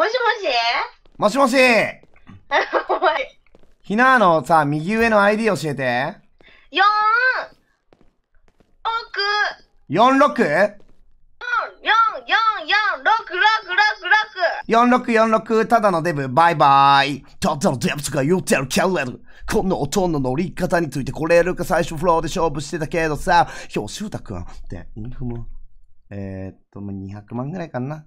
もしもしもしもしお前。ひなのさ、右上の ID 教えて。4、奥。46?4、4、4、4、6、6、6、6。4646、ただのデブ、バイバイ。ただのデブとか言うてるキャレル。この音の乗り方についてこれるか最初フローで勝負してたけどさ、今日、シュータ君って、インフム、えー、っと、200万ぐらいかな。